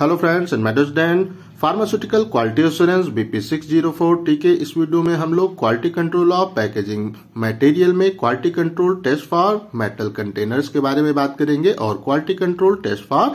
hello friends and मैडर्स डैन pharmaceutical quality assurance BP six zero four T इस video में हम लोग quality control of packaging material में quality control test for metal containers के बारे में बात करेंगे और quality control test for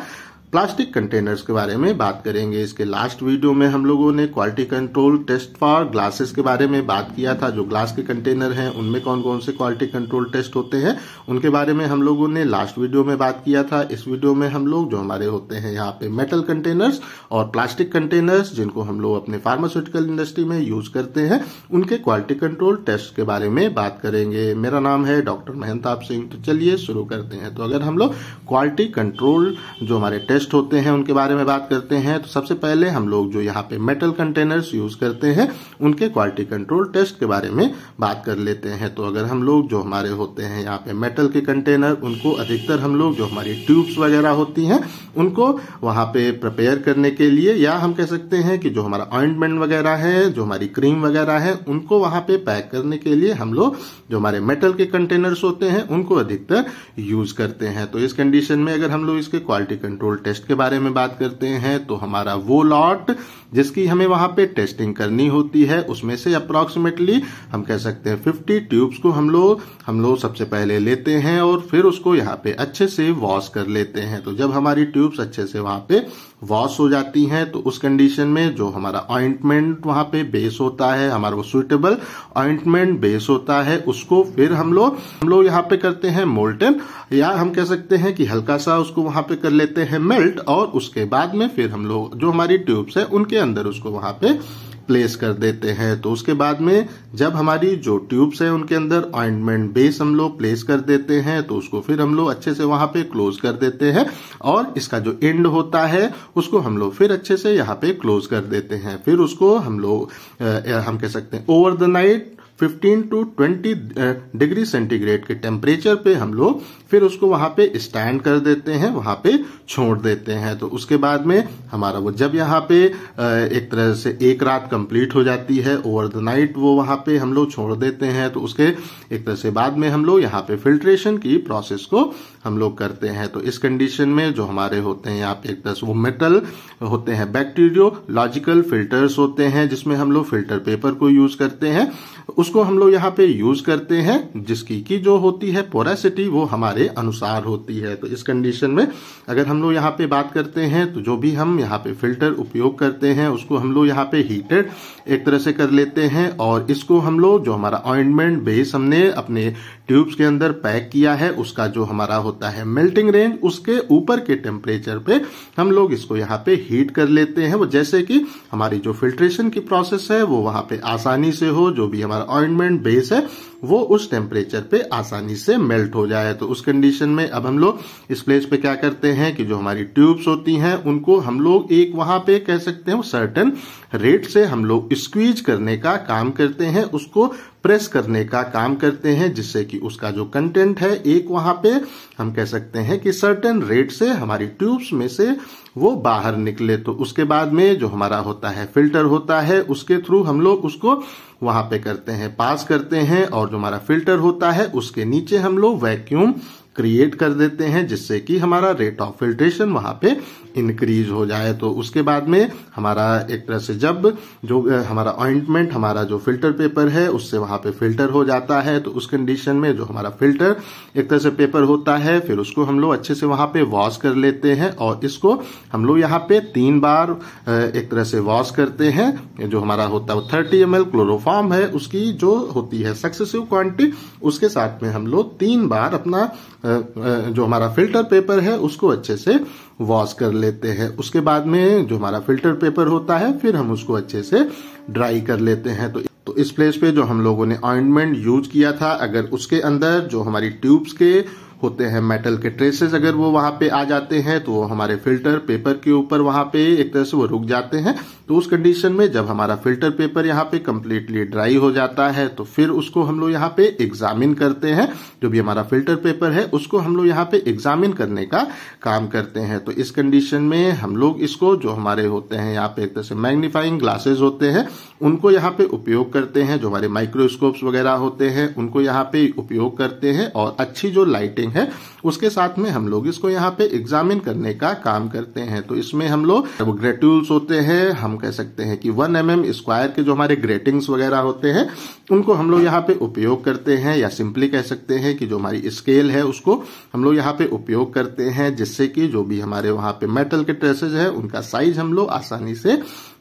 plastic containers के बारे में बात करेंगे इसके लास्ट वीडियो में हम लोगों ने quality control test for glasses के बारे में बात किया था जो ग्लास के कंटेनर हैं उनमें कौन कौन से क्वालिटी कंट्रोल टेस्ट होते हैं उनके बारे में हम लोगों ने लास्ट वीडियो में बात किया था इस वीडियो में हम लोग जो हमारे होते हैं यहाँ पे मेटल कंटेनर्स और प्लास्टिक कंटेनर्स जिनको हम लोग अपने फार्मास्यूटिकल इंडस्ट्री में यूज करते हैं उनके क्वालिटी कंट्रोल टेस्ट के बारे में बात करेंगे मेरा नाम है डॉक्टर महंताप सिंह तो चलिए शुरू करते हैं तो अगर हम लोग क्वालिटी कंट्रोल जो हमारे टेस्ट बेस्ट होते हैं उनके बारे में बात करते हैं तो सबसे पहले हम लोग जो यहाँ पे मेटल कंटेनर्स यूज करते हैं उनके क्वालिटी कंट्रोल टेस्ट के बारे में बात कर लेते हैं तो अगर हम लोग जो हमारे होते हैं यहाँ पे मेटल के कंटेनर उनको अधिकतर हम लोग जो हमारी ट्यूब्स वगैरह होती हैं उनको वहाँ पे प्रिपेयर करने के लिए या हम कह सकते हैं कि जो हमारा ऑइंटमेंट वगैरह है जो हमारी क्रीम वगैरह है उनको वहाँ पे पैक करने के लिए हम लोग जो हमारे मेटल के कंटेनर्स होते हैं उनको अधिकतर यूज करते हैं तो इस कंडीशन में अगर हम लोग इसके क्वालिटी कंट्रोल टेस्ट टेस्ट के बारे में बात करते हैं तो हमारा वो लॉट जिसकी हमें वहां पे टेस्टिंग करनी होती है उसमें से अप्रोक्सीमेटली हम कह सकते हैं 50 ट्यूब्स को हम लोग हम लोग सबसे पहले लेते हैं और फिर उसको यहाँ पे अच्छे से वॉश कर लेते हैं तो जब हमारी ट्यूब्स अच्छे से वहां पे वॉश हो जाती हैं तो उस कंडीशन में जो हमारा ऑइंटमेंट वहां पे बेस होता है हमारा वो सुइटेबल ऑइंटमेंट बेस होता है उसको फिर हम लोग हम लोग यहाँ पे करते हैं मोल्टन या हम कह सकते हैं कि हल्का सा उसको वहां पे कर लेते हैं मेल्ट और उसके बाद में फिर हम लोग जो हमारी ट्यूब्स है उनके अंदर उसको वहां पे प्लेस कर देते हैं तो उसके बाद में जब हमारी जो ट्यूब्स है उनके अंदर ऑइंटमेंट बेस हम लोग प्लेस कर देते हैं तो उसको फिर हम लोग अच्छे से वहां पे क्लोज कर देते हैं और इसका जो एंड होता है उसको हम लोग फिर अच्छे से यहाँ पे क्लोज कर देते हैं फिर उसको हम लोग हम कह सकते हैं over the night 15 to 20 degree centigrade के टेम्परेचर पे हम लोग फिर उसको वहां पे स्टैंड कर देते हैं वहां पे छोड़ देते हैं तो उसके बाद में हमारा वो जब यहाँ पे एक तरह से एक रात कंप्लीट हो जाती है ओवर द नाइट वो वहां पे हम लोग छोड़ देते हैं तो उसके एक तरह से बाद में हम लोग यहाँ पे फिल्ट्रेशन की प्रोसेस को हम लोग करते हैं तो इस कंडीशन में जो हमारे होते हैं यहाँ पे एक तरह से वो मेटल होते हैं बैक्टीरियोलॉजिकल फिल्टर्स होते हैं जिसमें हम लोग फिल्टर पेपर को यूज करते हैं उसको हम लोग यहाँ पे यूज करते हैं जिसकी की जो होती है पोरासिटी वो हमारे हमारे अनुसार होती है तो इस कंडीशन में अगर हम लोग यहाँ पे बात करते हैं तो जो भी हम यहाँ पे फिल्टर उपयोग करते हैं उसको हम लोग यहाँ पे हीटेड एक तरह से कर लेते हैं और इसको हम लोग जो हमारा ऑइंटमेंट बेस हमने अपने ट्यूब्स के अंदर पैक किया है उसका जो हमारा होता है मेल्टिंग रेंज उसके ऊपर के टेम्परेचर पे हम लोग इसको यहाँ पे हीट कर लेते हैं वो जैसे कि हमारी जो फिल्ट्रेशन की प्रोसेस है वो वहां पे आसानी से हो जो भी हमारा ऑइंटमेंट बेस है वो उस टेम्परेचर पे आसानी से मेल्ट हो जाए तो उस कंडीशन में अब हम लोग इस प्लेस पे क्या करते हैं कि जो हमारी ट्यूब्स होती हैं उनको हम लोग एक वहां पे कह सकते हैं सर्टन रेट से हम लोग स्क्वीज करने का काम करते हैं उसको प्रेस करने का काम करते हैं जिससे कि उसका जो कंटेंट है एक वहां पे हम कह सकते हैं कि सर्टेन रेट से हमारी ट्यूब्स में से वो बाहर निकले तो उसके बाद में जो हमारा होता है फिल्टर होता है उसके थ्रू हम लोग उसको वहां पे करते हैं पास करते हैं और जो हमारा फिल्टर होता है उसके नीचे हम लोग वैक्यूम क्रिएट कर देते हैं जिससे कि हमारा रेट ऑफ फिल्ट्रेशन वहां पे इंक्रीज हो जाए तो उसके बाद में हमारा एक तरह से जब जो हमारा ऑइंटमेंट हमारा जो फिल्टर पेपर है उससे वहां पे फिल्टर हो जाता है तो उस कंडीशन में जो हमारा फिल्टर एक तरह से पेपर होता है फिर उसको हम लोग अच्छे से वहां पे वॉश कर लेते हैं और इसको हम लोग यहाँ पे तीन बार एक तरह से वॉश करते हैं जो हमारा होता है थर्टी एम क्लोरोफॉर्म है उसकी जो होती है सक्सेसिव क्वांटिटी उसके साथ में हम लोग तीन बार अपना जो हमारा फिल्टर पेपर है उसको अच्छे से वॉश कर लेते हैं उसके बाद में जो हमारा फिल्टर पेपर होता है फिर हम उसको अच्छे से ड्राई कर लेते हैं तो तो इस प्लेस पे जो हम लोगों ने ऑइंटमेंट यूज किया था अगर उसके अंदर जो हमारी ट्यूब्स के होते हैं मेटल के ट्रेसेस अगर वो वहां पे आ जाते हैं तो वो हमारे फिल्टर पेपर के ऊपर वहां पे एक तरह से वो रुक जाते हैं तो उस कंडीशन में जब हमारा फिल्टर पेपर यहाँ पे कम्प्लीटली ड्राई हो जाता है तो फिर उसको हम लोग यहाँ पे एग्जामिन करते हैं जो भी हमारा फिल्टर पेपर है उसको हम लोग यहाँ पे एग्जामिन करने का काम करते हैं तो इस कंडीशन में हम लोग इसको जो हमारे होते हैं यहाँ पे एक तरह से मैग्नीफाइंग ग्लासेज होते हैं उनको यहाँ पे उपयोग करते हैं जो हमारे माइक्रोस्कोप्स वगैरह होते हैं उनको यहाँ पे उपयोग करते हैं और अच्छी जो लाइटिंग है उसके साथ में हम लोग इसको यहाँ पे एग्जामिन करने का काम करते हैं तो इसमें हम लोग ग्रेट्यूल्स होते हैं हम कह सकते हैं कि वन एम एम स्क्वायर के जो हमारे ग्रेटिंग्स वगैरह होते हैं उनको हम लोग यहाँ पे उपयोग करते हैं या सिंपली कह सकते हैं कि जो हमारी स्केल है उसको हम लोग यहाँ पे उपयोग करते हैं जिससे कि जो भी हमारे वहां पे मेटल के ट्रेसेज है उनका साइज हम लोग आसानी से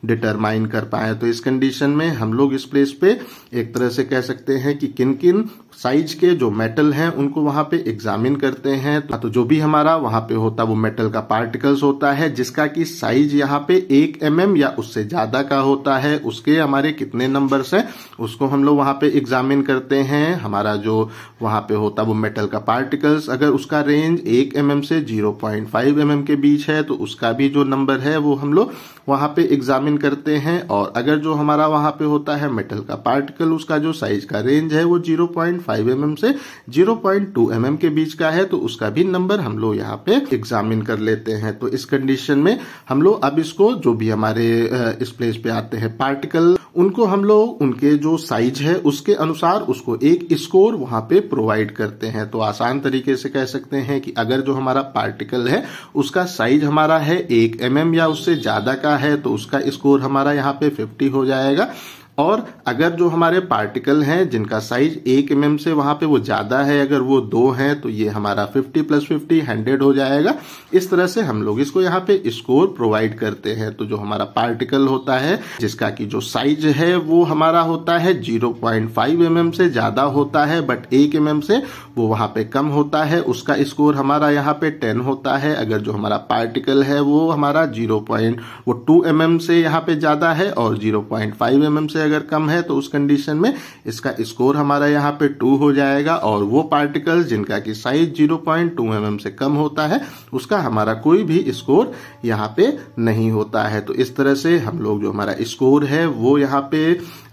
डिटरमाइन कर पाए तो इस कंडीशन में हम लोग इस प्लेस पे एक तरह से कह सकते हैं कि किन किन साइज के जो मेटल हैं उनको वहां पे एग्जामिन करते हैं तो जो भी हमारा वहां पे होता वो मेटल का पार्टिकल्स होता है जिसका कि साइज यहाँ पे एक एम mm या उससे ज्यादा का होता है उसके हमारे कितने नंबर है उसको हम लोग वहां पे एग्जामिन करते हैं हमारा जो वहां पे होता वो मेटल का पार्टिकल्स अगर उसका रेंज एक एम mm से zero point five M mm के बीच है तो उसका भी जो नंबर है वो हम लोग वहाँ पे एग्जामिन करते हैं और अगर जो हमारा वहां पे होता है मेटल का पार्टिकल उसका जो साइज का रेंज है वो 0.5 पॉइंट mm से 0.2 पॉइंट mm के बीच का है तो उसका भी नंबर हम लोग यहाँ पे एग्जामिन कर लेते हैं तो इस कंडीशन में हम लोग अब इसको जो भी हमारे इस प्लेस पे आते हैं पार्टिकल उनको हम लोग उनके जो साइज है उसके अनुसार उसको एक स्कोर वहां पे प्रोवाइड करते हैं तो आसान तरीके से कह सकते हैं कि अगर जो हमारा पार्टिकल है उसका साइज हमारा है एक एम mm या उससे ज्यादा का है तो उसका स्कोर हमारा यहाँ पे फिफ्टी हो जाएगा और अगर जो हमारे पार्टिकल हैं जिनका साइज एक एम mm से वहां पे वो ज्यादा है अगर वो दो हैं तो ये हमारा 50 प्लस फिफ्टी हंड्रेड हो जाएगा इस तरह से हम लोग इसको यहाँ पे स्कोर प्रोवाइड करते हैं तो जो हमारा पार्टिकल होता है जिसका की जो साइज है वो हमारा होता है zero point five M mm से ज्यादा होता है बट एक एम mm से वो वहां पे कम होता है उसका स्कोर हमारा यहाँ पे टेन होता है अगर जो हमारा पार्टिकल है वो हमारा जीरो पॉइंट वो टू एम mm से यहाँ पे ज्यादा है और zero point five M mm से अगर कम है तो उस कंडीशन में इसका स्कोर हमारा यहाँ पे टू हो जाएगा और वो पार्टिकल जिनका कि size zero point two M से कम होता है उसका हमारा कोई भी स्कोर यहाँ पे नहीं होता है तो इस तरह से हम लोग जो हमारा स्कोर है वो यहाँ पे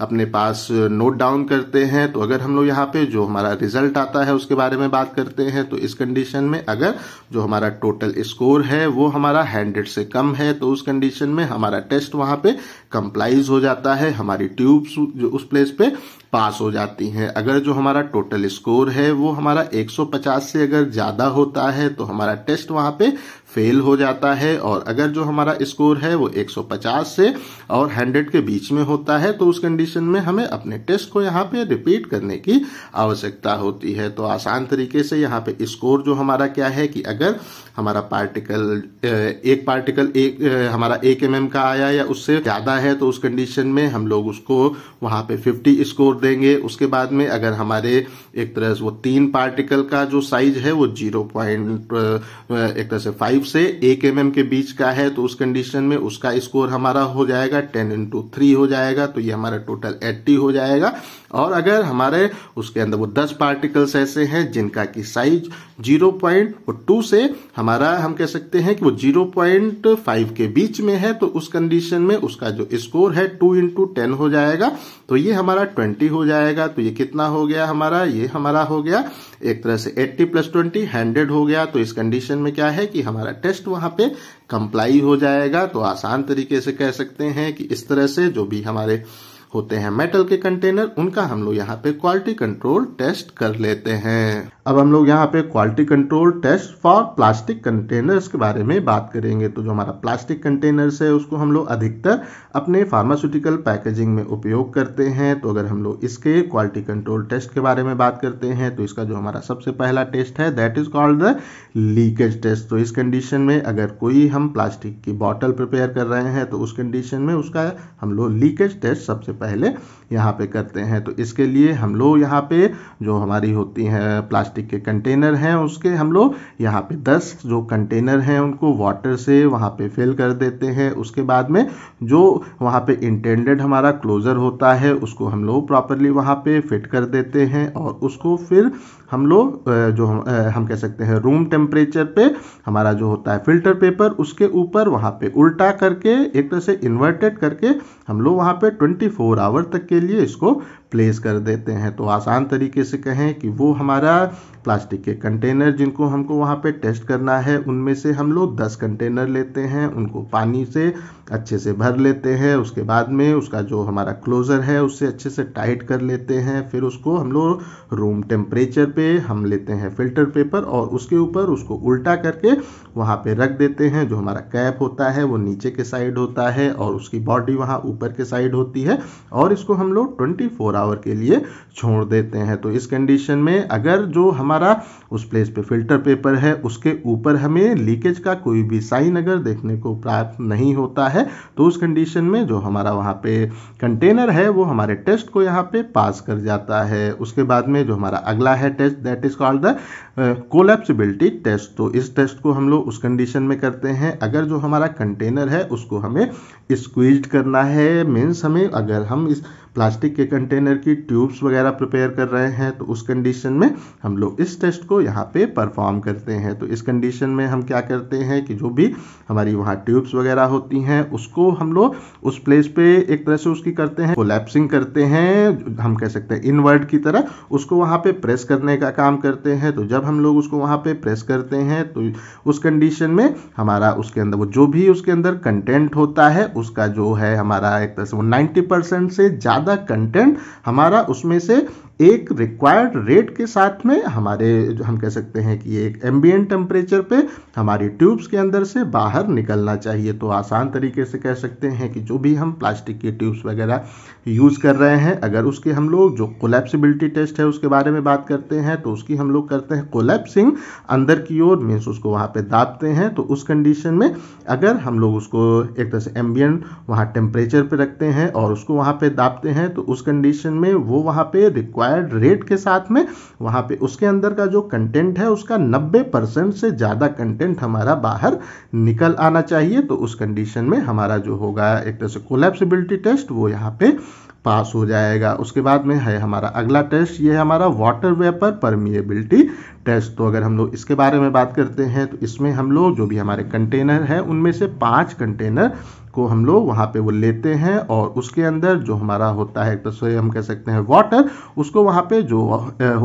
अपने पास नोट डाउन करते हैं तो अगर हम लोग यहाँ पे जो हमारा रिजल्ट आता है उसके बारे में बात करते हैं तो इस कंडीशन में अगर जो हमारा टोटल स्कोर है वो हमारा हंड्रेड से कम है तो उस कंडीशन में हमारा टेस्ट वहां पे कंप्लाइज हो जाता है हमारी ट्यूब्स जो उस प्लेस पे पास हो जाती हैं अगर जो हमारा टोटल स्कोर है वो हमारा 150 से अगर ज्यादा होता है तो हमारा टेस्ट वहां पे फेल हो जाता है और अगर जो हमारा स्कोर है वो 150 से और 100 के बीच में होता है तो उस कंडीशन में हमें अपने टेस्ट को यहाँ पे रिपीट करने की आवश्यकता होती है तो आसान तरीके से यहाँ पे स्कोर जो हमारा क्या है कि अगर हमारा पार्टिकल एक पार्टिकल एक हमारा एक एम का आया या उससे ज्यादा है तो उस कंडीशन में हम लोग उसको वहां पे 50 स्कोर देंगे उसके बाद में अगर हमारे एक तरह से वो तीन पार्टिकल का जो साइज है वो जीरो पॉइंट एक तरह से फाइव फाइव से एक एम mm के बीच का है तो उस कंडीशन में उसका स्कोर हमारा हो जाएगा टेन इंटू थ्री हो जाएगा तो ये हमारा टोटल एट्टी हो जाएगा और अगर हमारे उसके अंदर वो दस पार्टिकल्स ऐसे हैं जिनका की साइज जीरो पॉइंट टू से हमारा हम कह सकते हैं कि वो जीरो पॉइंट फाइव के बीच में है तो उस कंडीशन में उसका जो स्कोर है टू इंटू टेन हो जाएगा तो ये हमारा ट्वेंटी हो जाएगा तो ये कितना हो गया हमारा ये हमारा हो गया एक तरह से एट्टी प्लस ट्वेंटी हंड्रेड हो गया तो इस कंडीशन में क्या है कि हमारा टेस्ट वहां पे कंप्लाई हो जाएगा तो आसान तरीके से कह सकते हैं कि इस तरह से जो भी हमारे होते हैं मेटल के कंटेनर उनका हम लोग यहाँ पे क्वालिटी कंट्रोल टेस्ट कर लेते हैं अब हम लोग यहाँ पे quality control test for plastic containers के बारे में बात करेंगे तो जो हमारा प्लास्टिक कंटेनर्स है उसको हम लोग अधिकतर अपने फार्मास्यूटिकल पैकेजिंग में उपयोग करते हैं तो अगर हम लोग इसके क्वालिटी कंट्रोल टेस्ट के बारे में बात करते हैं तो इसका जो हमारा सबसे पहला टेस्ट है that is called the leakage test तो इस कंडीशन में अगर कोई हम प्लास्टिक की बॉटल प्रिपेयर कर रहे हैं तो उस कंडीशन में उसका हम लोग लीकेज टेस्ट सबसे पहले यहाँ पे करते हैं तो इसके लिए हम लोग यहाँ पे जो हमारी होती है प्लास्टिक के कंटेनर हैं उसके हम लोग यहाँ पे 10 जो कंटेनर हैं उनको वाटर से वहाँ पे फिल कर देते हैं उसके बाद में जो वहाँ पे इंटेंडेड हमारा क्लोज़र होता है उसको हम लोग प्रॉपरली वहाँ पे फिट कर देते हैं और उसको फिर हम लोग जो हम, हम कह सकते हैं रूम टेम्परेचर पे हमारा जो होता है फिल्टर पेपर उसके ऊपर वहाँ पे उल्टा करके एक तरह से इन्वर्टेड करके हम लोग वहाँ पे 24 आवर तक के लिए इसको प्लेस कर देते हैं तो आसान तरीके से कहें कि वो हमारा प्लास्टिक के कंटेनर जिनको हमको वहाँ पे टेस्ट करना है उनमें से हम लोग दस कंटेनर लेते हैं उनको पानी से अच्छे से भर लेते हैं उसके बाद में उसका जो हमारा क्लोज़र है उससे अच्छे से टाइट कर लेते हैं फिर उसको हम लोग रूम टेम्परेचर पे हम लेते हैं फिल्टर पेपर और उसके ऊपर उसको उल्टा करके वहाँ पे रख देते हैं जो हमारा कैप होता है वो नीचे के साइड होता है और उसकी बॉडी वहाँ ऊपर के साइड होती है और इसको हम लोग ट्वेंटी फोर फ्लावर के लिए छोड़ देते हैं तो इस कंडीशन में अगर जो हमारा उस प्लेस पे फिल्टर पेपर है उसके ऊपर हमें लीकेज का कोई भी साइन अगर देखने को प्राप्त नहीं होता है तो उस कंडीशन में जो हमारा वहाँ पे कंटेनर है वो हमारे टेस्ट को यहाँ पे पास कर जाता है उसके बाद में जो हमारा अगला है test that is called the collapsibility test तो इस टेस्ट को हम लोग उस कंडीशन में करते हैं अगर जो हमारा कंटेनर है उसको हमें स्क्वीज करना है मीन्स हमें अगर हम इस प्लास्टिक के कंटेनर की ट्यूब्स वगैरह प्रिपेयर कर रहे हैं तो उस कंडीशन में हम लोग इस टेस्ट को यहाँ पे परफॉर्म करते हैं तो इस कंडीशन में हम क्या करते हैं कि जो भी हमारी वहाँ ट्यूब्स वगैरह होती हैं उसको हम लोग उस प्लेस पे एक तरह से उसकी करते हैं कोलैप्सिंग करते हैं हम कह सकते हैं इनवर्ट की तरह उसको वहाँ पर प्रेस करने का काम करते हैं तो जब हम लोग उसको वहाँ पर प्रेस करते हैं तो उस कंडीशन में हमारा उसके अंदर वो जो भी उसके अंदर कंटेंट होता है उसका जो है हमारा एक तरह से वो नाइन्टी से ज़्यादा ज़्यादा कंटेंट हमारा उसमें से एक रिक्वायर्ड रेट के साथ में हमारे हम कह सकते हैं कि एक एम्बियन टेम्परेचर पे हमारी ट्यूब्स के अंदर से बाहर निकलना चाहिए तो आसान तरीके से कह सकते हैं कि जो भी हम प्लास्टिक की ट्यूब्स वगैरह यूज़ कर रहे हैं अगर उसके हम लोग जो कोलेप्सिबिलिटी टेस्ट है उसके बारे में बात करते हैं तो उसकी हम लोग करते हैं कोलेप्सिंग अंदर की ओर मीन्स उसको वहाँ पर दाबते हैं तो उस कंडीशन में अगर हम लोग उसको एक तरह से एम्बियन वहाँ टेम्परेचर पर रखते हैं और उसको वहाँ पर दाबते हैं तो उस कंडीशन में वो वहाँ पर रिक्वायर एक्सपायर्ड रेट के साथ में वहां पे उसके अंदर का जो कंटेंट है उसका 90 परसेंट से ज़्यादा कंटेंट हमारा बाहर निकल आना चाहिए तो उस कंडीशन में हमारा जो होगा एक तरह से कोलेप्सिबिलिटी टेस्ट वो यहाँ पे पास हो जाएगा उसके बाद में है हमारा अगला टेस्ट ये है हमारा वाटर वेपर परमिएबिलिटी टेस्ट तो अगर हम लोग इसके बारे में बात करते हैं तो इसमें हम लोग जो भी हमारे कंटेनर हैं उनमें से पांच कंटेनर को हम लोग वहाँ पे वो लेते हैं और उसके अंदर जो हमारा होता है एक तो से हम कह सकते हैं वाटर उसको वहाँ पे जो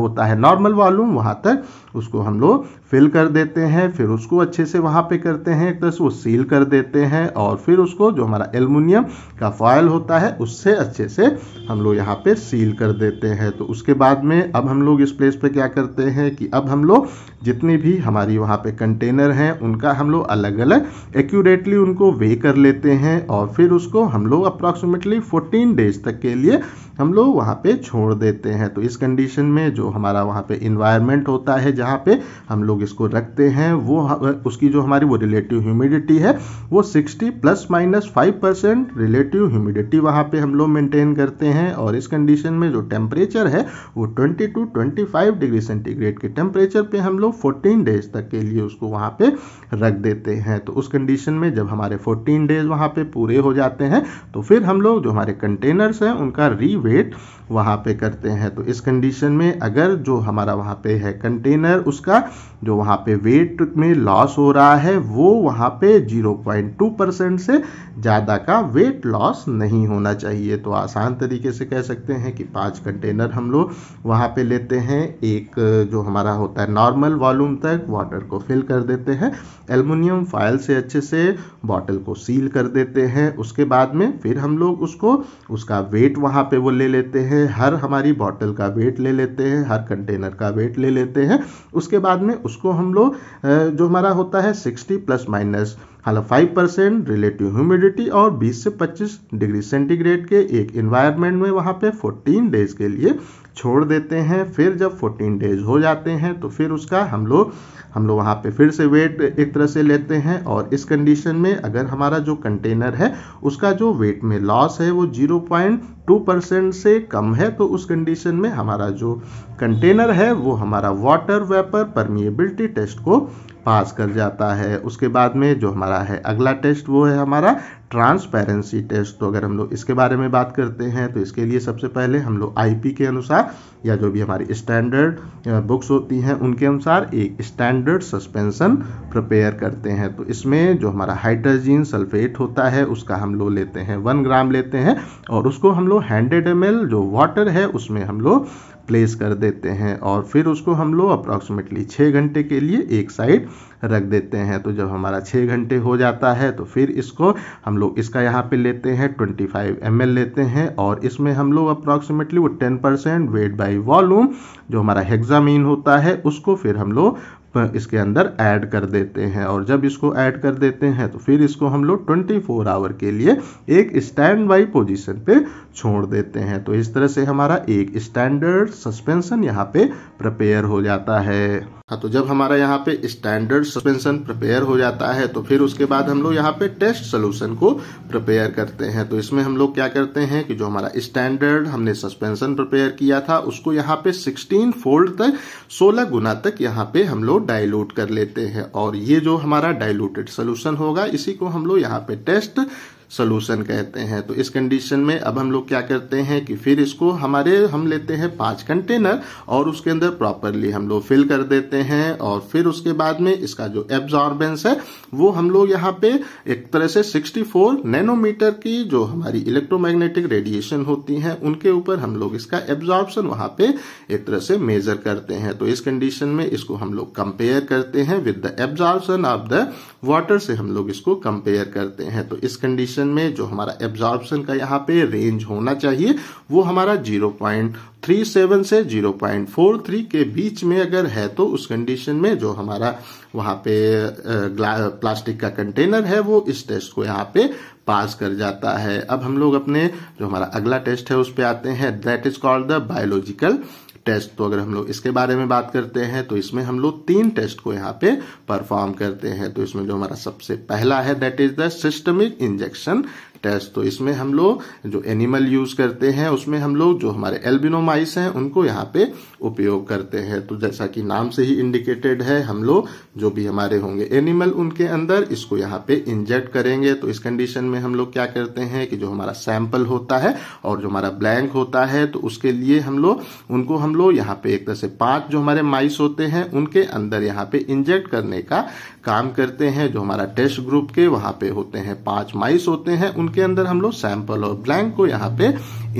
होता है नॉर्मल वॉल्यूम वहाँ तक उसको हम लोग फिल कर देते हैं फिर उसको अच्छे से वहाँ पे करते हैं एक तरह से वो सील कर देते हैं और फिर उसको जो हमारा एलमिनियम का फॉयल होता है उससे अच्छे से हम लोग यहाँ पे सील कर देते हैं तो उसके बाद में अब हम लोग इस प्लेस पे क्या करते हैं कि अब हम लोग जितनी भी हमारी वहाँ पे कंटेनर हैं उनका हम लोग अलग अलग एक्यूरेटली उनको वे कर लेते हैं हैं और फिर उसको हम लोग अप्रॉक्सीमेटली 14 डेज तक के लिए हम लोग वहाँ पे छोड़ देते हैं तो इस कंडीशन में जो हमारा वहाँ पे इन्वायरमेंट होता है जहाँ पे हम लोग इसको रखते हैं वो उसकी जो हमारी वो रिलेटिव ह्यूमिडिटी है वो 60 plus minus 5 percent relative humidity वहाँ पे हम लोग मेंटेन करते हैं और इस कंडीशन में जो टेम्परेचर है वो twenty two twenty degree centigrade के टेम्परेचर पर हम लोग फोर्टीन डेज तक के लिए उसको वहाँ पर रख देते हैं तो उस कंडीशन में जब हमारे फोर्टीन डेज वहाँ पर पूरे हो जाते हैं तो फिर हम लोग जो हमारे कंटेनर्स हैं उनका री वेट वहाँ पे करते हैं तो इस कंडीशन में अगर जो हमारा वहाँ पे है कंटेनर उसका जो वहाँ पे वेट में लॉस हो रहा है वो वहाँ पे 0.2 परसेंट से ज़्यादा का वेट लॉस नहीं होना चाहिए तो आसान तरीके से कह सकते हैं कि पांच कंटेनर हम लोग वहाँ पे लेते हैं एक जो हमारा होता है नॉर्मल वॉलूम तक वाटर को फिल कर देते हैं एलमिनियम फाइल से अच्छे से बॉटल को सील कर देते हैं उसके बाद में फिर हम लोग उसको उसका वेट वहाँ पे वो ले लेते हैं हर हमारी बॉटल का वेट ले लेते हैं हर कंटेनर का वेट ले लेते हैं उसके बाद में उसको हम लोग जो हमारा होता है सिक्सटी प्लस माइनस हालांकि फाइव परसेंट रिलेटिव ह्यूमिडिटी और 20 से 25 डिग्री सेंटीग्रेड के एक इन्वायरमेंट में वहाँ पे 14 डेज के लिए छोड़ देते हैं फिर जब 14 डेज हो जाते हैं तो फिर उसका हम लोग हम लोग वहाँ पे फिर से वेट एक तरह से लेते हैं और इस कंडीशन में अगर हमारा जो कंटेनर है उसका जो वेट में लॉस है वो जीरो पॉइंट टू परसेंट से कम है तो उस कंडीशन में हमारा जो कंटेनर है वो हमारा वाटर वेपर परमिएबिलिटी टेस्ट को पास कर जाता है उसके बाद में जो हमारा है अगला टेस्ट वो है हमारा ट्रांसपेरेंसी टेस्ट तो अगर हम लोग इसके बारे में बात करते हैं तो इसके लिए सबसे पहले हम लोग आई के अनुसार या जो भी हमारी स्टैंडर्ड बुक्स होती हैं उनके अनुसार एक स्टैंडर्ड सस्पेंसन प्रिपेयर करते हैं तो इसमें जो हमारा हाइड्रोजीन सल्फेट होता है उसका हम लोग लेते हैं वन ग्राम लेते हैं और उसको हम लोग हंड्रेड एम जो वाटर है उसमें हम लोग प्लेस कर देते हैं और फिर उसको हम लोग अप्रॉक्सीमेटली छः घंटे के लिए एक साइड रख देते हैं तो जब हमारा छः घंटे हो जाता है तो फिर इसको हम लोग इसका यहाँ पे लेते हैं 25 फाइव लेते हैं और इसमें हम लोग अप्रॉक्सीमेटली वो 10 परसेंट वेट बाई वॉलूम जो हमारा हेग्जामिन होता है उसको फिर हम लोग इसके अंदर ऐड कर देते हैं और जब इसको ऐड कर देते हैं तो फिर इसको हम लोग 24 आवर के लिए एक स्टैंड बाई पोजीशन पे छोड़ देते हैं तो इस तरह से हमारा एक स्टैंडर्ड सस्पेंशन यहाँ पे प्रिपेयर हो जाता है हाँ तो जब हमारा यहाँ पे स्टैंडर्ड सस्पेंशन प्रिपेयर हो जाता है तो फिर उसके बाद हम लोग यहाँ पे टेस्ट सोल्यूशन को प्रिपेयर करते हैं तो इसमें हम लोग क्या करते हैं कि जो हमारा स्टैंडर्ड हमने सस्पेंशन प्रिपेयर किया था उसको यहाँ पे 16 फोल्ड तक 16 गुना तक यहाँ पे हम लोग डाइल्यूट कर लेते हैं और ये जो हमारा डाइल्यूटेड सोल्यूशन होगा इसी को हम लोग यहाँ पे टेस्ट सोल्यूशन कहते हैं तो इस कंडीशन में अब हम लोग क्या करते हैं कि फिर इसको हमारे हम लेते हैं पांच कंटेनर और उसके अंदर प्रॉपरली हम लोग फिल कर देते हैं और फिर उसके बाद में इसका जो एब्जॉर्बेंस है वो हम लोग यहाँ पे एक तरह से 64 नैनोमीटर की जो हमारी इलेक्ट्रोमैग्नेटिक रेडिएशन होती है उनके ऊपर हम लोग इसका एब्जॉर्बन वहां पे एक तरह से मेजर करते हैं तो इस कंडीशन में इसको हम लोग कंपेयर करते हैं with the absorbance of the water से हम लोग इसको कंपेयर करते हैं तो इस कंडीशन कंडीशन में जो हमारा एब्जॉर्बन का यहाँ पे रेंज होना चाहिए वो हमारा जीरो थ्री सेवन से जीरो फोर थ्री के बीच में अगर है तो उस कंडीशन में जो हमारा वहाँ पे प्लास्टिक का कंटेनर है वो इस टेस्ट को यहाँ पे पास कर जाता है अब हम लोग अपने जो हमारा अगला टेस्ट है उस पर आते हैं that is called the biological test तो अगर हम लोग इसके बारे में बात करते हैं तो इसमें हम लोग तीन टेस्ट को यहाँ पे परफॉर्म करते हैं तो इसमें जो हमारा सबसे पहला है that is the systemic injection test तो इसमें हम लोग जो एनिमल यूज करते हैं उसमें हम लोग जो हमारे एल्बिनोमाइस हैं उनको यहाँ पे उपयोग करते हैं तो जैसा कि नाम से ही इंडिकेटेड है हम लोग जो भी हमारे होंगे एनिमल उनके अंदर इसको यहाँ पे इंजेक्ट करेंगे तो इस कंडीशन में हम लोग क्या करते हैं कि जो हमारा सैंपल होता है और जो हमारा ब्लैंक होता है तो उसके लिए हम लोग उनको हम लोग यहाँ पे एक तरह से पांच जो हमारे माइस होते हैं उनके अंदर यहाँ पे इंजेक्ट करने का काम करते हैं जो हमारा टेस्ट ग्रुप के वहां पे होते हैं पांच माइस होते हैं उनके अंदर हम लोग सैंपल और ब्लैंक को यहाँ पे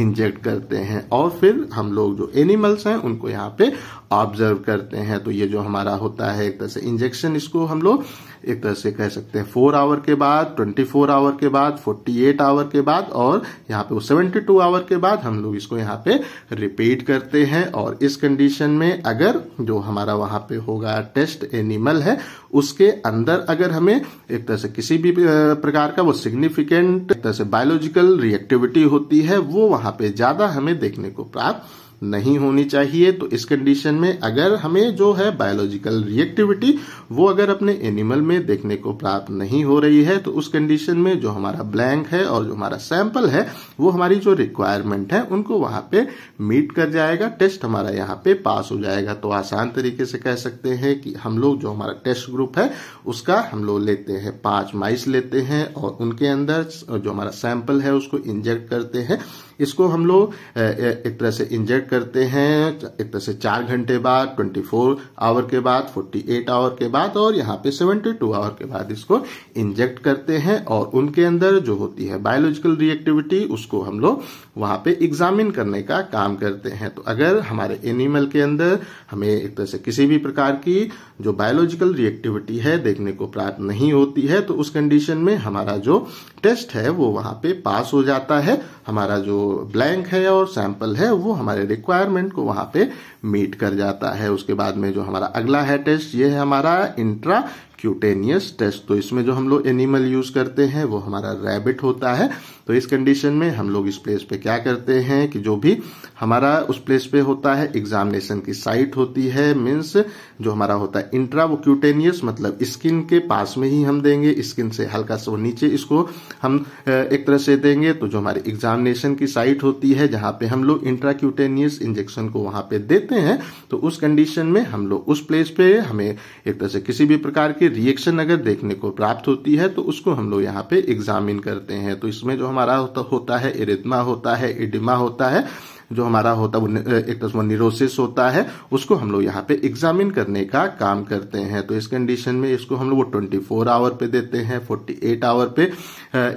इंजेक्ट करते हैं और फिर हम लोग जो एनिमल्स हैं उनको यहाँ पे ऑब्जर्व करते हैं तो ये जो हमारा होता है एक तरह से इंजेक्शन इसको हम लोग एक तरह से कह सकते हैं फोर आवर के बाद ट्वेंटी फोर आवर के बाद फोर्टी एट आवर के बाद और यहाँ पे वो सेवेंटी टू आवर के बाद हम लोग इसको यहाँ पे रिपीट करते हैं और इस कंडीशन में अगर जो हमारा वहां पे होगा टेस्ट एनिमल है उसके अंदर अगर हमें एक तरह से किसी भी प्रकार का वो सिग्निफिकेंट एक तरह से बायोलॉजिकल रिएक्टिविटी होती है वो वहां वहां पे ज्यादा हमें देखने को प्राप्त नहीं होनी चाहिए तो इस कंडीशन में अगर हमें जो है बायोलॉजिकल रिएक्टिविटी वो अगर अपने एनिमल में देखने को प्राप्त नहीं हो रही है तो उस कंडीशन में जो हमारा ब्लैंक है और जो हमारा सैंपल है वो हमारी जो रिक्वायरमेंट है उनको वहां पे मीट कर जाएगा टेस्ट हमारा यहाँ पे पास हो जाएगा तो आसान तरीके से कह सकते हैं कि हम लोग जो हमारा टेस्ट ग्रुप है उसका हम लोग लेते हैं पांच माइस लेते हैं और उनके अंदर जो हमारा सैंपल है उसको इंजेक्ट करते हैं इसको हम लोग एक तरह से इंजेक्ट करते हैं एक तरह से चार घंटे बाद 24 आवर के बाद 48 आवर के बाद और यहाँ पे 72 आवर के बाद इसको इंजेक्ट करते हैं और उनके अंदर जो होती है बायोलॉजिकल रिएक्टिविटी उसको हम लोग वहां पे एग्जामिन करने का काम करते हैं तो अगर हमारे एनिमल के अंदर हमें एक तरह से किसी भी प्रकार की जो बायोलॉजिकल रिएक्टिविटी है देखने को प्राप्त नहीं होती है तो उस कंडीशन में हमारा जो टेस्ट है वो वहां पे पास हो जाता है हमारा जो ब्लैंक है और सैंपल है वो हमारे रिक्वायरमेंट को वहां पे मीट कर जाता है उसके बाद में जो हमारा अगला है टेस्ट ये है हमारा इंट्रा क्यूटेनियस टेस्ट तो इसमें जो हम लोग एनिमल यूज करते हैं वो हमारा रैबिट होता है तो इस कंडीशन में हम लोग इस प्लेस पे क्या करते हैं कि जो भी हमारा उस प्लेस पे होता है एग्जामिनेशन की साइट होती है मीन्स जो हमारा होता है इंट्रा वो क्यूटेनियस मतलब स्किन के पास में ही हम देंगे स्किन से हल्का सा नीचे इसको हम एक तरह से देंगे तो जो हमारी एग्जामिनेशन की साइट होती है जहां पे हम लोग इंट्राक्यूटेनियस इंजेक्शन को वहां पे देते हैं तो उस कंडीशन में हम लोग उस प्लेस पे हमें एक तरह से किसी भी प्रकार की रिएक्शन अगर देखने को प्राप्त होती है तो उसको हम लोग यहाँ पे एग्जामिन करते हैं तो इसमें जो हमारा होता है एरिदमा होता है इडिमा होता है जो हमारा होता है एक निरोसिस होता है उसको हम लोग यहाँ पे एग्जामिन करने का काम करते हैं तो इस कंडीशन में इसको हम लोग ट्वेंटी फोर आवर पे देते हैं फोर्टी एट आवर पे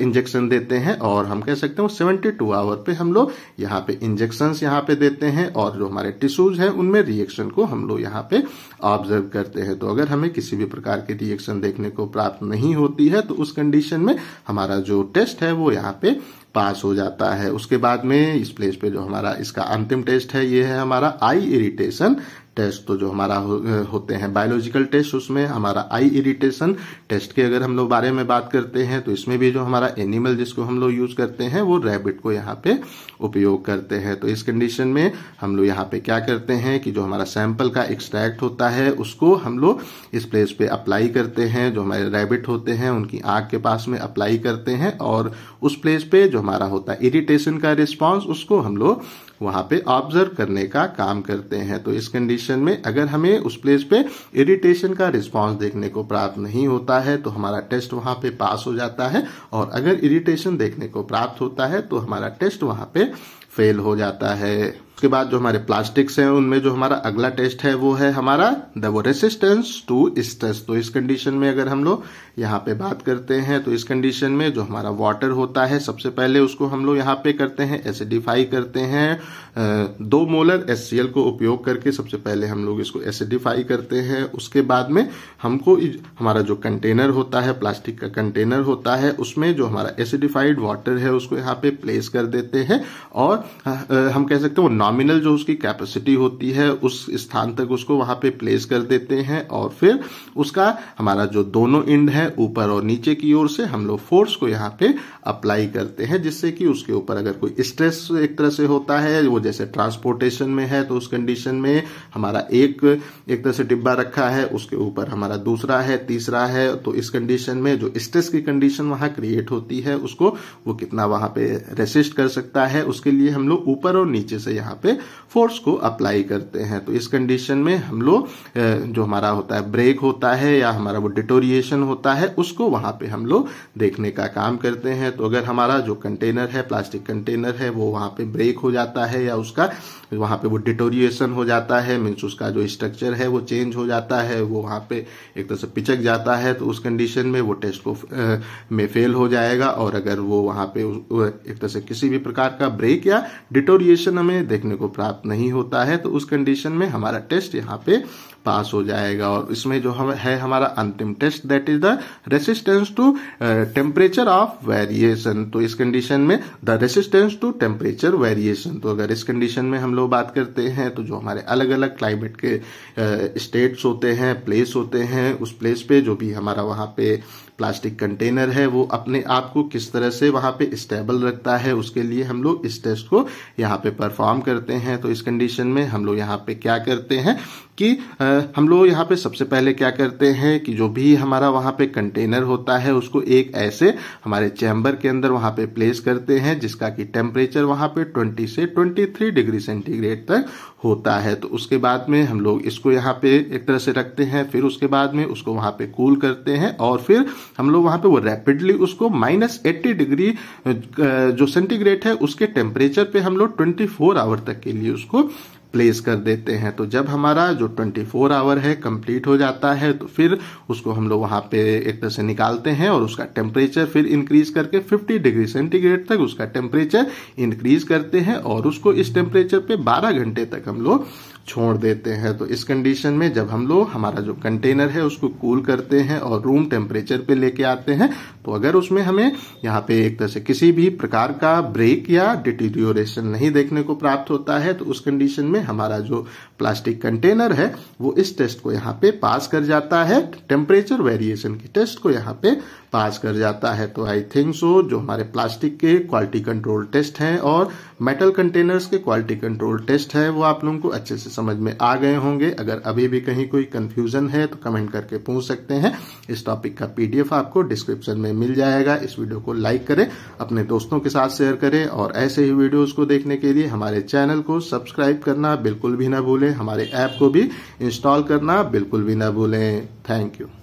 इंजेक्शन देते हैं और हम कह सकते हैं सेवेंटी टू आवर पे हम लोग यहाँ पे इंजेक्शन यहाँ पे देते हैं और जो हमारे टिश्यूज है उनमें रिएक्शन को हम लोग यहाँ पे ऑब्जर्व करते हैं तो अगर हमें किसी भी प्रकार के रिएक्शन देखने को प्राप्त नहीं होती है तो उस कंडीशन में हमारा जो टेस्ट है वो यहाँ पे पास हो जाता है उसके बाद में इस प्लेस पे जो हमारा इसका अंतिम टेस्ट है ये है हमारा आई इरिटेशन टेस्ट तो जो हमारा हो, होते हैं बायोलॉजिकल टेस्ट उसमें हमारा आई इरिटेशन टेस्ट के अगर हम लोग बारे में बात करते हैं तो इसमें भी जो हमारा एनिमल जिसको हम लोग यूज करते हैं वो रैबिट को यहाँ पे उपयोग करते हैं तो इस कंडीशन में हम लोग यहाँ पे क्या करते हैं कि जो हमारा सैंपल का एक्सट्रैक्ट होता है उसको हम लोग इस प्लेस पे अप्लाई करते हैं जो हमारे रैबिट होते हैं उनकी आंख के पास में अप्लाई करते हैं और उस प्लेस पे जो हमारा होता है इरिटेशन का रिस्पॉन्स उसको हम लोग वहां पे ऑब्जर्व करने का काम करते हैं तो इस कंडीशन में अगर हमें उस प्लेस पे इरिटेशन का रिस्पॉन्स देखने को प्राप्त नहीं होता है तो हमारा टेस्ट वहां पे पास हो जाता है और अगर इरिटेशन देखने को प्राप्त होता है तो हमारा टेस्ट वहां पे फेल हो जाता है उसके बाद जो हमारे प्लास्टिक्स हैं उनमें जो हमारा अगला टेस्ट है वो है हमारा द वो रेसिस्टेंस टू स्ट्रेस तो इस कंडीशन में अगर हम लोग यहाँ पे बात करते हैं तो इस कंडीशन में जो हमारा वाटर होता है सबसे पहले उसको हम लोग यहाँ पे करते हैं एसिडिफाई करते हैं दो मोलर एस को उपयोग करके सबसे पहले हम लोग इसको एसिडिफाई करते हैं उसके बाद में हमको हमारा जो कंटेनर होता है प्लास्टिक का कंटेनर होता है उसमें जो हमारा एसिडिफाइड वाटर है उसको यहाँ पे प्लेस कर देते हैं और हम कह सकते हैं वो नॉमिनल जो उसकी कैपेसिटी होती है उस स्थान तक उसको वहां पे प्लेस कर देते हैं और फिर उसका हमारा जो दोनों इंड है ऊपर और नीचे की ओर से हम लोग फोर्स को यहाँ पे अप्लाई करते हैं जिससे कि उसके ऊपर अगर कोई स्ट्रेस एक तरह से होता है वो जैसे ट्रांसपोर्टेशन में है तो उस कंडीशन में हमारा एक एक तरह से डिब्बा रखा है उसके ऊपर हमारा दूसरा है तीसरा है तो इस कंडीशन में जो स्ट्रेस की कंडीशन वहां क्रिएट होती है उसको वो कितना वहां पे रेसिस्ट कर सकता है उसके लिए हम लोग ऊपर और नीचे से यहाँ यहाँ पे फोर्स को अप्लाई करते हैं तो इस कंडीशन में हम लोग जो हमारा होता है ब्रेक होता है या हमारा वो डिटोरिएशन होता है उसको वहां पे हम लोग देखने का काम करते हैं तो अगर हमारा जो कंटेनर है प्लास्टिक कंटेनर है वो वहां पे ब्रेक हो जाता है या उसका वहां पे वो डिटोरिएशन हो जाता है मीन्स उसका जो स्ट्रक्चर है वो चेंज हो जाता है वो वहां पे एक तरह से पिचक जाता है तो उस कंडीशन में वो टेस्ट को में फेल हो जाएगा और अगर वो वहां पे एक तरह से किसी भी प्रकार का ब्रेक या डिटोरिएशन हमें देखने देखने को प्राप्त नहीं होता है तो उस कंडीशन में हमारा टेस्ट यहाँ पे पास हो जाएगा और इसमें जो हम है हमारा अंतिम test that is the resistance to temperature of variation तो इस कंडीशन में the resistance to temperature variation तो अगर इस कंडीशन में हम लोग बात करते हैं तो जो हमारे अलग अलग क्लाइमेट के स्टेट्स uh, होते हैं प्लेस होते हैं उस प्लेस पे जो भी हमारा वहां पे प्लास्टिक कंटेनर है वो अपने आप को किस तरह से वहां पे स्टेबल रखता है उसके लिए हम लोग इस टेस्ट को यहाँ पे परफॉर्म करते हैं तो इस कंडीशन में हम लोग यहाँ पे क्या करते हैं कि हम लोग यहाँ पे सबसे पहले क्या करते हैं कि जो भी हमारा वहाँ पे कंटेनर होता है उसको एक ऐसे हमारे चैम्बर के अंदर वहाँ पे प्लेस करते हैं जिसका कि टेम्परेचर वहाँ पे 20 से 23 डिग्री सेंटीग्रेड तक होता है तो उसके बाद में हम लोग इसको यहाँ पे एक तरह से रखते हैं फिर उसके बाद में उसको वहाँ पे कूल करते हैं और फिर हम लोग वहाँ पे वो रैपिडली उसको माइनस एट्टी डिग्री जो सेंटीग्रेड है उसके टेम्परेचर पे हम लोग ट्वेंटी फोर आवर तक के लिए उसको प्लेस कर देते हैं तो जब हमारा जो 24 आवर है कंप्लीट हो जाता है तो फिर उसको हम लोग वहां पे एक तरह से निकालते हैं और उसका टेम्परेचर फिर इंक्रीज करके 50 डिग्री सेंटीग्रेड तक उसका टेम्परेचर इंक्रीज करते हैं और उसको इस टेम्परेचर पे 12 घंटे तक हम लोग छोड़ देते हैं तो इस कंडीशन में जब हम लोग हमारा जो कंटेनर है उसको कूल करते हैं और रूम टेम्परेचर पे लेके आते हैं तो अगर उसमें हमें यहाँ पे एक तरह से किसी भी प्रकार का ब्रेक या डिटीरियोरेशन नहीं देखने को प्राप्त होता है तो उस कंडीशन में हमारा जो प्लास्टिक कंटेनर है वो इस टेस्ट को यहाँ पे पास कर जाता है टेम्परेचर वेरिएशन की टेस्ट को यहाँ पे पास कर जाता है तो आई थिंक सो जो हमारे प्लास्टिक के क्वालिटी कंट्रोल टेस्ट हैं और मेटल कंटेनर्स के क्वालिटी कंट्रोल टेस्ट है वो आप लोगों को अच्छे से समझ में आ गए होंगे अगर अभी भी कहीं कोई कन्फ्यूजन है तो कमेंट करके पूछ सकते हैं इस टॉपिक का पीडीएफ आपको डिस्क्रिप्शन में मिल जाएगा इस वीडियो को लाइक करें अपने दोस्तों के साथ शेयर करें और ऐसे ही वीडियोज को देखने के लिए हमारे चैनल को सब्सक्राइब करना बिल्कुल भी ना भूलें हमारे ऐप को भी इंस्टॉल करना बिल्कुल भी ना भूलें थैंक यू